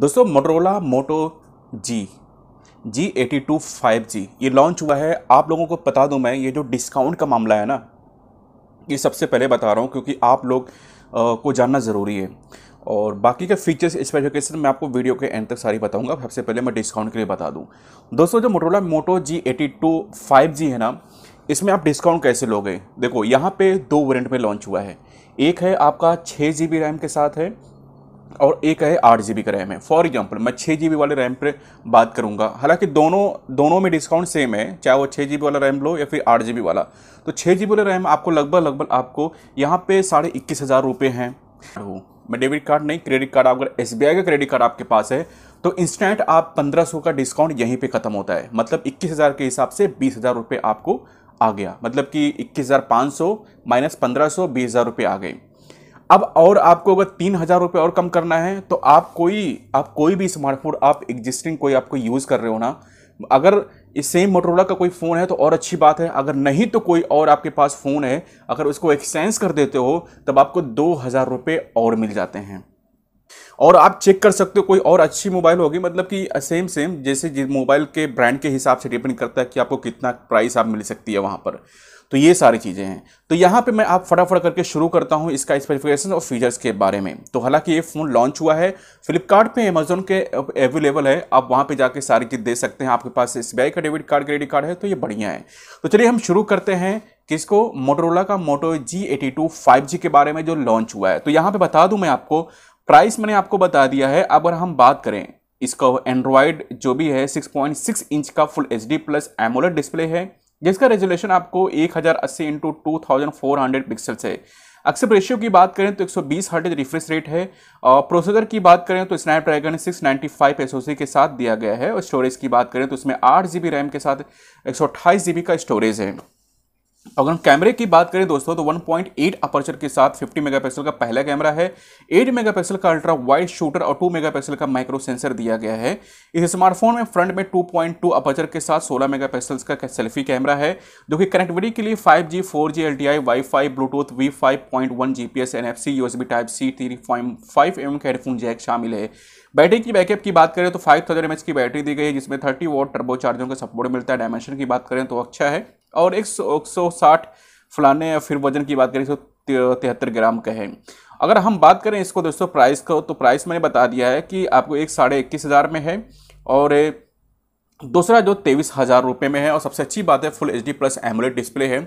दोस्तों Motorola Moto G G eighty two five G ये launch हुआ है आप लोगों को बता दूं मैं ये जो डिस्काउंट का मामला है ना ये सबसे पहले बता रहा हूँ क्योंकि आप लोग आ, को जानना ज़रूरी है और बाकी के फीचर्स स्पेसिफिकेशन मैं आपको वीडियो के एंड तक सारी बताऊंगा सबसे पहले मैं डिस्काउंट के लिए बता दूं दोस्तों जो Motorola Moto G eighty two five G है ना इसमें आप डिस्काउंट कैसे लोगे देखो यहाँ पे दो वेरियंट में लॉन्च हुआ है एक है आपका छः जी बी रैम के साथ है और एक है आठ जी का रैम है फॉर एग्जाम्पल मैं छः जी वाले रैम पर बात करूँगा हालांकि दोनों दोनों में डिस्काउंट सेम है चाहे वो छः जी वाला रैम लो या फिर आठ जी वाला तो छः जी वाला रैम आपको लगभग लगभग आपको यहाँ पे साढ़े इक्कीस हज़ार रुपये हैं मैं डेबिट कार्ड नहीं क्रेडिट कार्ड अगर एस का क्रेडिट कार्ड आपके पास है तो इंस्टेंट आप पंद्रह का डिस्काउंट यहीं पर ख़त्म होता है मतलब इक्कीस के हिसाब से बीस हज़ार रुपये आपको आ गया मतलब कि सौ माइनस सौ बीस हज़ार रुपये आ गए अब और आपको अगर तीन हज़ार रुपये और कम करना है तो आप कोई आप कोई भी स्मार्टफोन आप एग्जिस्टिंग कोई आपको यूज़ कर रहे हो ना अगर इस सेम मोटरोला का कोई फ़ोन है तो और अच्छी बात है अगर नहीं तो कोई और आपके पास फ़ोन है अगर उसको एक्सचेंज कर देते हो तब आपको दो हज़ार रुपये और मिल जाते हैं और आप चेक कर सकते हो कोई और अच्छी मोबाइल होगी मतलब कि सेम सेम जैसे जिस मोबाइल के ब्रांड के हिसाब से डिपेंड करता है कि आपको कितना प्राइस आप मिल सकती है वहाँ पर तो ये सारी चीज़ें हैं तो यहाँ पे मैं आप फटाफट करके शुरू करता हूँ इसका स्पेसिफिकेशन और फीचर्स के बारे में तो हालांकि ये फ़ोन लॉन्च हुआ है फ्लिपकार्ट अमेजोन के अवेलेबल है आप वहाँ पर जाकर सारी चीज़ दे सकते हैं आपके पास एस का डेबिट कार्ड क्रेडिट कार्ड है तो ये बढ़िया है तो चलिए हम शुरू करते हैं किसको मोटोरोला का Moto G eighty two five G के बारे में जो लॉन्च हुआ है तो यहाँ पे बता दूं मैं आपको प्राइस मैंने आपको बता दिया है अगर हम बात करें इसका एंड्रॉयड जो भी है 6.6 इंच का full H D plus AMOLED display है जिसका रेजोल्यूशन आपको 1080 हज़ार अस्सी इंटू टू पिक्सल्स है अक्सर रेशियो की बात करें तो 120 बीस रिफ्रेश रेट है और प्रोसेसर की बात करें तो स्नैपड्रैगन 695 नाइन्टी के साथ दिया गया है और स्टोरेज की बात करें तो उसमें आठ जी रैम के साथ एक का स्टोरेज है अगर हम कैमरे की बात करें दोस्तों तो 1.8 अपर्चर के साथ 50 मेगापिक्सल का पहला कैमरा है 8 मेगापिक्सल का अल्ट्रा वाइड शूटर और 2 मेगापिक्सल का माइक्रो सेंसर दिया गया है इस स्मार्टफोन में फ्रंट में 2.2 अपर्चर के साथ 16 मेगापिक्सल का सेल्फी कैमरा है जो कि कनेक्टिविटी के लिए 5G 4G LTI फाई Bluetooth V five GPS NFC USB type C three point m headphone jack शामिल है बैटरी की बैकअप की बात करें तो फाइव थाउजेंड की बैटरी दी गई है जिसमें थर्टी वोट टर्बो चार्जों का सपोर्ट मिलता है डायमेंशन की बात करें तो अच्छा है और एक सौ साठ फलाने फिर वजन की बात करें सौ तिहत्तर ग्राम का है अगर हम बात करें इसको दोस्तों प्राइस को तो प्राइस मैंने बता दिया है कि आपको एक साढ़े इक्कीस हज़ार में है और दूसरा जो तेईस हज़ार रुपये में है और सबसे अच्छी बात है full H D plus AMOLED display है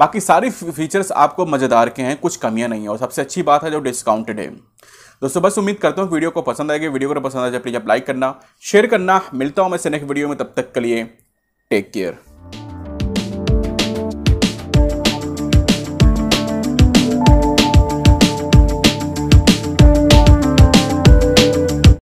बाकी सारी फीचर्स आपको मज़ेदार के हैं कुछ कमियां नहीं है और सबसे अच्छी बात है जो डिस्काउंटेड है दोस्तों बस उम्मीद करता हूँ वीडियो को पसंद आएगी वीडियो को पसंद आए प्लीज़ तो आप लाइक करना शेयर करना मिलता हूँ मैं से नेक्स्ट वीडियो में तब तक के लिए टेक केयर